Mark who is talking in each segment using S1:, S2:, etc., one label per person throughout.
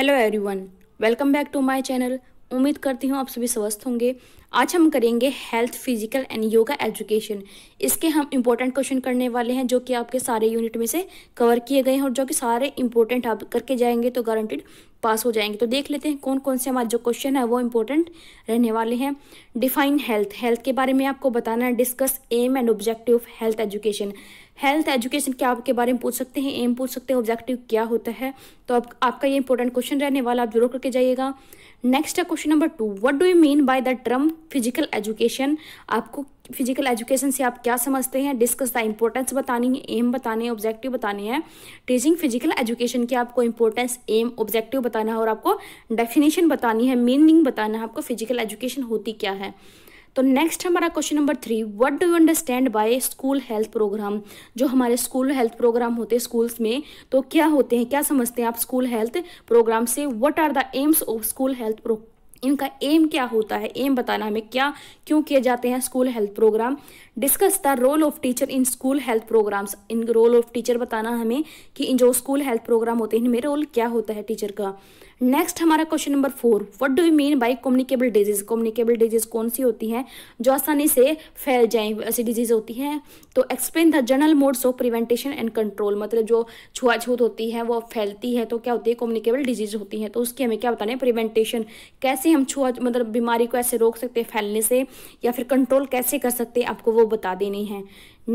S1: hello everyone welcome back to my channel उम्मीद करती हूँ आप सभी स्वस्थ होंगे आज हम करेंगे health physical and yoga education इसके हम इम्पोर्टेंट क्वेश्चन करने वाले हैं जो कि आपके सारे यूनिट में से कवर किए गए हैं और जो कि सारे इंपॉर्टेंट आप करके जाएंगे तो गारंटेड पास हो जाएंगे तो देख लेते हैं कौन कौन से हमारे जो क्वेश्चन है वो इम्पोर्टेंट रहने वाले हैं डिफाइन हेल्थ हेल्थ के बारे में आपको बताना है discuss aim and objective health education health education क्या आपके बारे में पूछ सकते हैं एम पूछ सकते हैं ऑब्जेक्टिव क्या होता है तो आप, आपका ये इंपॉर्टेंट क्वेश्चन रहने वाला आप जरूर करके जाइएगा नेक्स्ट है question number two what do you mean by the term physical education आपको फिजिकल एजुकेशन से आप क्या समझते हैं डिस्कस द इम्पोर्टेंस बतानी है एम बताने हैं ऑब्जेक्टिव बताने हैं टीचिंग फिजिकल एजुकेशन की आपको इम्पोर्टेंस एम ऑब्जेक्टिव बताना है और आपको डेफिनेशन बतानी है मीनिंग बताना है आपको फिजिकल एजुकेशन होती क्या है तो नेक्स्ट हमारा question number three what do you understand by school health program जो हमारे स्कूल हेल्थ प्रोग्राम होते हैं स्कूल्स में तो क्या होते हैं क्या समझते हैं आप स्कूल हेल्थ प्रोग्राम से what are the aims of school health इनका एम क्या होता है एम बताना हमें क्या क्यों किए जाते हैं school health program discuss the role of teacher in school health programs इन रोल ऑफ टीचर बताना हमें कि इन जो स्कूल हेल्थ प्रोग्राम होते हैं इनमें रोल क्या होता है टीचर का नेक्स्ट हमारा question number four what do you mean by communicable disease communicable disease कौन सी होती हैं जो आसानी से फैल जाए ऐसी डिजीज होती हैं तो explain the general modes of prevention and control मतलब जो छुआछूत होती है वो फैलती है तो क्या होती है कम्युनिकेबल डिजीज होती है तो उसकी हमें क्या बताना है प्रिवेंटेशन कैसे हम छुआ मतलब बीमारी को ऐसे रोक सकते हैं फैलने से या फिर कंट्रोल कैसे कर सकते हैं आपको वो बता देनी है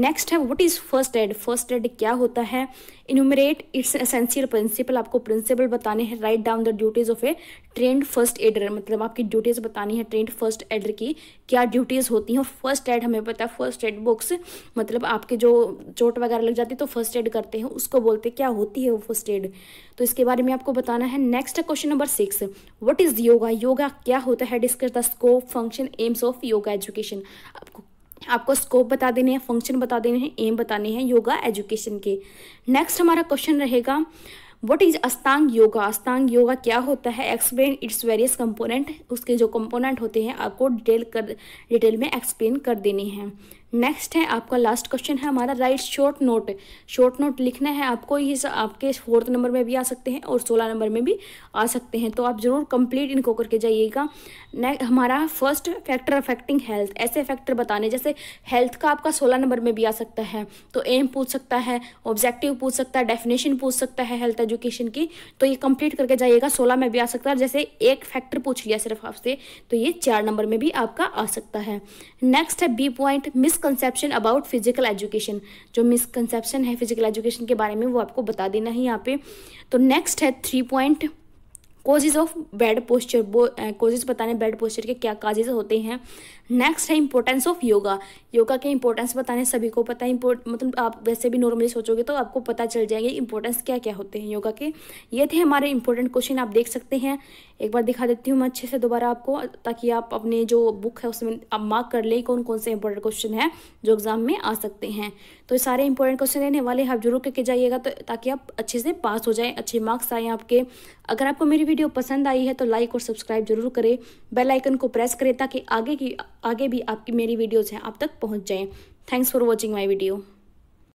S1: नेक्स्ट है what is first aid first aid क्या होता है इनुमरेट इट्स एसेंशियल प्रिंसिपल आपको प्रिंसिपल बताने हैं write down the duties of a trained first aider मतलब आपकी ड्यूटीज़ बतानी है ट्रेंड फर्स्ट एडर की क्या ड्यूटीज़ होती हैं फर्स्ट एड हमें पता है फर्स्ट एड बुक्स मतलब आपके जो चोट वगैरह लग जाती है तो फर्स्ट एड करते हैं उसको बोलते हैं क्या होती है वो फर्स्ट एड तो इसके बारे में आपको बताना है next question number six what is yoga yoga क्या होता है discuss the scope function aims of yoga education आपको आपको स्कोप बता देने हैं फंक्शन बता देने हैं एम बताने हैं योगा एजुकेशन के नेक्स्ट हमारा क्वेश्चन रहेगा what is ashtanga yoga ashtanga yoga क्या होता है एक्सप्लेन इट्स वेरियस कंपोनेंट उसके जो कंपोनेंट होते हैं आपको डिटेल कर डिटेल में एक्सप्लेन कर देने हैं नेक्स्ट है आपका लास्ट क्वेश्चन है हमारा write short note short note लिखना है आपको ये आपके फोर्थ नंबर में भी आ सकते हैं और सोलह नंबर में भी आ सकते हैं तो आप ज़रूर कंप्लीट इनको करके जाइएगा हमारा फर्स्ट फैक्टर अफेक्टिंग हेल्थ ऐसे फैक्टर बताने जैसे हेल्थ का आपका सोलह नंबर में भी आ सकता है तो एम पूछ सकता है ऑब्जेक्टिव पूछ सकता है डेफिनेशन पूछ सकता है हेल्थ एजुकेशन की तो ये कंप्लीट करके जाइएगा सोलह में भी आ सकता है जैसे एक फैक्टर पूछ लिया सिर्फ आपसे तो ये चार नंबर में भी आपका आ सकता है नेक्स्ट है B point mis misconception about physical education जो मिसकनसेप्शन है फिजिकल एजुकेशन के बारे में वो आपको बता देना है यहाँ पे तो नेक्स्ट है three point causes of bad posture वो कोजेज बताने बैड पोस्चर के क्या काजेज होते हैं नेक्स्ट है इंपॉर्टेंस ऑफ योगा योगा के इंपॉर्टेंस बताने सभी को पता है मतलब आप वैसे भी नॉर्मली सोचोगे तो आपको पता चल जाएंगे इंपॉर्टेंस क्या क्या होते हैं योगा के ये थे हमारे इंपॉर्टेंट क्वेश्चन आप देख सकते हैं एक बार दिखा देती हूँ मैं अच्छे से दोबारा आपको ताकि आप अपने जो बुक है उसमें आप मार्क कर लें कौन कौन से इंपॉर्टेंट क्वेश्चन है जो एग्ज़ाम में आ सकते हैं तो सारे इंपॉर्टेंट क्वेश्चन रहने वाले हैं आप जरूर करके जाइएगा तो ताकि आप अच्छे से पास हो जाएं अच्छे मार्क्स आएँ आपके अगर आपको मेरी वीडियो पसंद आई है तो लाइक और सब्सक्राइब जरूर करें बेल आइकन को प्रेस करें ताकि आगे की आगे भी आपकी मेरी वीडियोज़ हैं आप तक पहुँच जाएँ thanks for watching my video